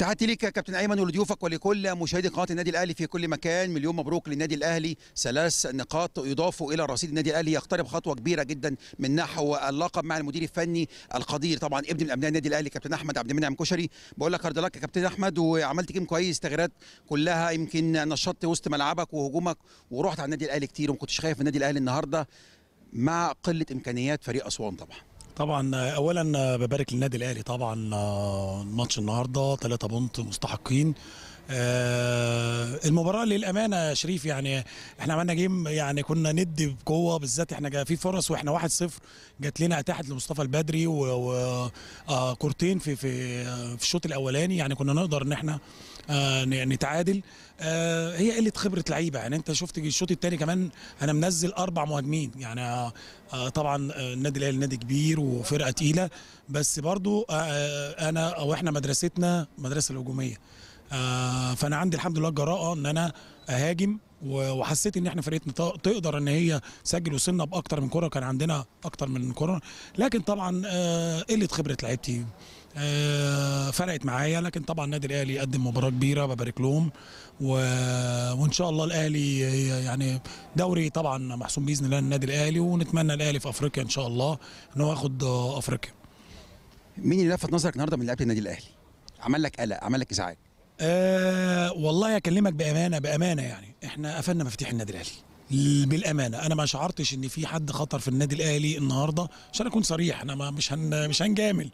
تحياتي ليك يا كابتن ايمن ولضيوفك ولكل مشاهدي قناه النادي الاهلي في كل مكان مليون مبروك للنادي الاهلي ثلاث نقاط يضافوا الى رصيد النادي الاهلي يقترب خطوه كبيره جدا من نحو اللقب مع المدير الفني القدير طبعا ابن من ابناء النادي الاهلي كابتن احمد عبد المنعم كشري بقول لك هارد يا كابتن احمد وعملت جيم كويس تغييرات كلها يمكن نشطت وسط ملعبك وهجومك ورحت على النادي الاهلي كتير وما كنتش خايف النادي الاهلي النهارده مع قله امكانيات فريق اسوان طبعا طبعا اولا ببارك للنادي الاهلي طبعا آه، ماتش النهارده ثلاثة بونت مستحقين آه، المباراه للامانه يا شريف يعني احنا عملنا جيم يعني كنا ندي بقوه بالذات احنا في فرص واحنا 1-0 جات لنا اتاحت لمصطفى البدري وكورتين آه، في في آه، في الشوط الاولاني يعني كنا نقدر ان احنا نتعادل هي قله خبره لعيبه يعني انت شفت الشوط الثاني كمان انا منزل اربع مهاجمين يعني طبعا النادي الاهلي نادي كبير وفرقه تقيله بس برضو انا او احنا مدرستنا مدرسه الهجوميه آه، فانا عندي الحمد لله الجراءه ان انا اهاجم وحسيت ان احنا فرقتنا تقدر ان هي تسجل وصلنا باكتر من كره كان عندنا اكتر من كره لكن طبعا آه، قله خبره لعيبتي آه، فرقت معايا لكن طبعا النادي الاهلي قدم مباراه كبيره ببارك لهم وان شاء الله الاهلي يعني دوري طبعا محسوم باذن الله النادي الاهلي ونتمنى الاهلي في افريقيا ان شاء الله ان هو ياخد افريقيا مين اللي لفت نظرك النهارده من لعيبه النادي الاهلي عمل لك قلق عمل لك ازعاج أه والله اكلمك بامانه بامانه يعني احنا قفلنا مفاتيح النادي الاهلي بالامانه انا ما شعرتش ان في حد خطر في النادي الاهلي النهارده عشان اكون صريح انا ما مش هن مش هنجامل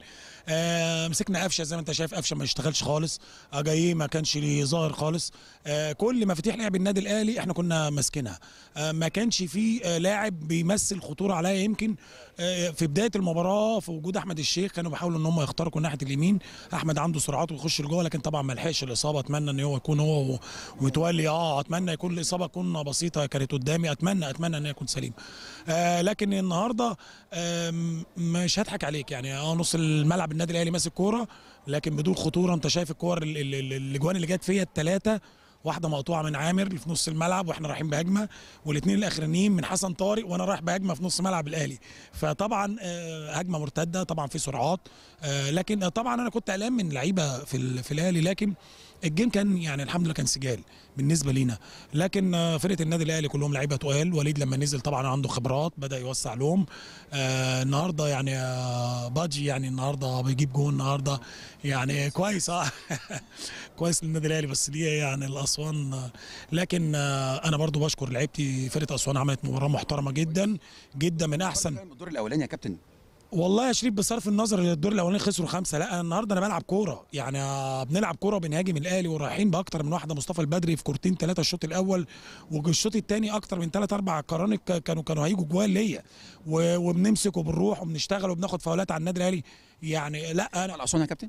آه مسكنا قفشه زي ما انت شايف قفشه ما اشتغلش خالص اجاي آه، ما كانش ظاهر خالص آه كل مفاتيح لعب النادي الاهلي احنا كنا ماسكينها آه ما كانش في آه لاعب بيمثل خطوره عليا يمكن آه في بدايه المباراه في وجود احمد الشيخ كانوا بيحاولوا ان هم يخترقوا ناحيه اليمين احمد عنده سرعات ويخش لجوه لكن طبعا ما لحقش الاصابه اتمنى ان هو يكون هو ويتولي اه اتمنى يكون الاصابه تكون بسيطه كانت قدامي اتمنى اتمنى ان اكون سليم آه لكن النهارده آه مش هضحك عليك يعني اه نص الملعب النادي الاهلي ماسك كوره لكن بدون خطوره انت شايف الكور الاجوان اللي جت فيا الثلاثه واحده مقطوعه من عامر اللي في نص الملعب واحنا رايحين بهجمه والاثنين الاخرانيين من حسن طارق وانا رايح بهجمه في نص ملعب الاهلي فطبعا آه، هجمه مرتده طبعا في سرعات آه، لكن آه، طبعا انا كنت قلقان من لعيبه في في الاهلي لكن الجيم كان يعني الحمد لله كان سجال بالنسبه لينا لكن فرقه النادي الاهلي كلهم لعيبه تقال وليد لما نزل طبعا عنده خبرات بدا يوسع لهم النهارده يعني بادجي باجي يعني النهارده بيجيب جون النهارده يعني كويس اه كويس للنادي الاهلي بس دي يعني الأصل اسوان لكن انا برضو بشكر لعيبتي فرقه اسوان عملت مباراه محترمه جدا جدا من احسن الدور الاولاني يا كابتن والله يا شريف بصرف النظر الدور الاولاني خسروا خمسه لا النهارده انا بلعب كوره يعني بنلعب كوره وبنهاجم الاهلي ورايحين باكتر من واحده مصطفى البدري في كورتين ثلاثه الشوط الاول والشوط الثاني اكتر من ثلاث اربع قرانك كانوا كانوا هيجوا جوال ليا وبنمسك وبنروح وبنشتغل وبناخد فاولات على النادي الاهلي يعني لا انا على اسوان يا كابتن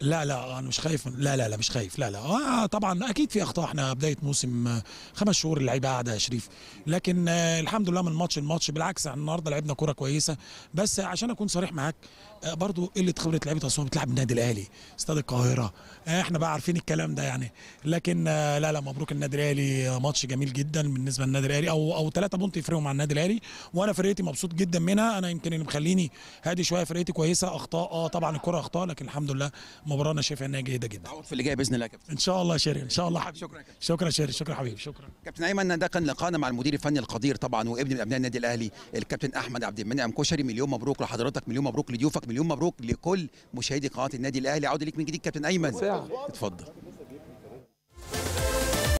لا لا انا مش خايف من لا لا لا مش خايف لا لا آه طبعا اكيد في اخطاء احنا بدايه موسم آه، خمس شهور اللعيبه قاعده يا شريف لكن آه الحمد لله من ماتش لماتش بالعكس احنا النهارده لعبنا كوره كويسه بس عشان اكون صريح معاك آه برضو قله خبره لعيبه اسوان بتلعب النادي الاهلي استاد القاهره آه احنا بقى عارفين الكلام ده يعني لكن آه لا لا مبروك النادي الاهلي آه، ماتش جميل جدا بالنسبه للنادي الاهلي او او ثلاثه بونت يفرقوا مع النادي الاهلي وانا فرقتي مبسوط جدا منها انا يمكن اللي مخليني هادي شويه فرقتي كويسه اخطاء اه طبعا الكره اخطاء لكن الحمد لله مباراه انا شايف انها جيده جدا في اللي جاي باذن الله يا كابتن ان شاء الله يا شريف ان شاء الله حبيبي شكرا كابتن شكرا شريف شكرا حبيبي شكرا كابتن ايمن ده كان لقانا مع المدير الفني القدير طبعا وابن من ابناء النادي الاهلي الكابتن احمد عبد المنعم كشري مليون مبروك لحضرتك مليون مبروك لضيوفك مليون مبروك لكل مشاهدي قناه النادي الاهلي عوده ليك من جديد كابتن ايمن اتفضل